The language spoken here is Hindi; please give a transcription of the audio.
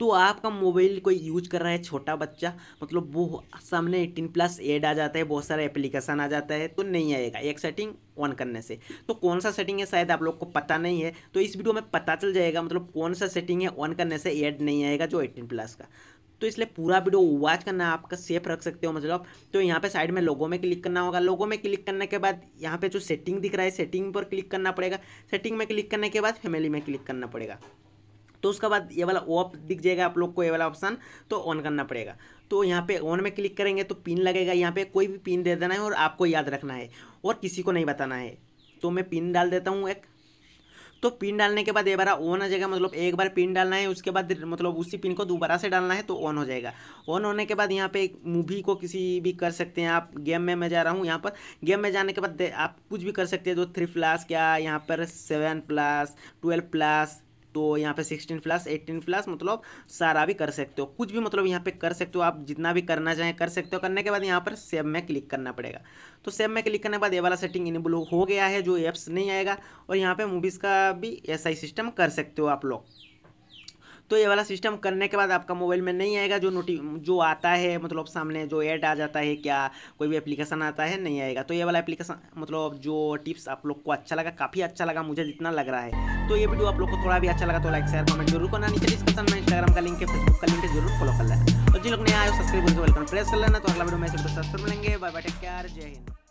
तो आपका मोबाइल कोई यूज कर रहा है छोटा बच्चा मतलब वो सामने एटीन प्लस एड आ जाता है बहुत सारा एप्लीकेशन आ जाता है तो नहीं आएगा एक सेटिंग ऑन करने से तो कौन सा सेटिंग है शायद आप लोग को पता नहीं है तो इस वीडियो में पता चल जाएगा मतलब कौन सा सेटिंग है ऑन करने से एड नहीं आएगा जो एटीन प्लस का तो इसलिए पूरा वीडियो वॉच करना आपका सेफ रख सकते हो मतलब तो यहाँ पे साइड में लोगों में क्लिक करना होगा लोगों में क्लिक करने के बाद यहाँ पे जो सेटिंग दिख रहा है सेटिंग पर क्लिक करना पड़ेगा सेटिंग में क्लिक करने के बाद फैमिली में क्लिक करना पड़ेगा तो उसके बाद ये वाला ऑफ दिख जाएगा आप लोग को ये वाला ऑप्शन तो ऑन करना पड़ेगा तो यहाँ पे ऑन में क्लिक करेंगे तो पिन लगेगा यहाँ पे कोई भी पिन दे देना है और आपको याद रखना है और किसी को नहीं बताना है तो मैं पिन डाल देता हूँ एक तो पिन डालने के बाद ये बार ऑन हो जाएगा मतलब एक बार पिन डालना है उसके बाद मतलब उसी पिन को दोबारा से डालना है तो ऑन हो जाएगा ऑन होने के बाद यहाँ पे एक मूवी को किसी भी कर सकते हैं आप गेम में मैं जा रहा हूँ यहाँ पर गेम में जाने के बाद आप कुछ भी कर सकते हैं जो थ्री प्लस क्या यहाँ पर सेवन प्लस ट्वेल्व प्लस तो यहाँ पे सिक्सटीन प्लस एटीन प्लस मतलब सारा भी कर सकते हो कुछ भी मतलब यहाँ पे कर सकते हो आप जितना भी करना चाहें कर सकते हो करने के बाद यहाँ पर सेव में क्लिक करना पड़ेगा तो सेव में क्लिक करने के बाद ये वाला सेटिंग इनेबल हो गया है जो एप्स नहीं आएगा और यहाँ पर मूवीज़ का भी ऐसा ही सिस्टम कर सकते हो आप लोग तो ये वाला सिस्टम करने के बाद आपका मोबाइल में नहीं आएगा जो नोटि जो आता है मतलब सामने जो एड आ जाता है क्या कोई भी एप्लीकेशन आता है नहीं आएगा तो ये वाला एप्लीकेशन मतलब जो टिप्स आप लोग को अच्छा लगा काफ़ी अच्छा लगा मुझे जितना लग रहा है तो ये वीडियो आप लोग को थोड़ा भी अच्छा लगा तो लाइक शेयर कमेंट जरूर करना नीचे डिस्क्रिप्शन में इंस्टाग्राम का लिंक है फेसबुक का लिंक है जरूर फॉलो कर लेना और जिन लोग नहीं आए सब्सक्राइब करके वेलकम प्रेस कर लेना तो अगला वीडियो में सब्सक्राइब मिलेंगे बाय बाय टेक केयर जय हिंद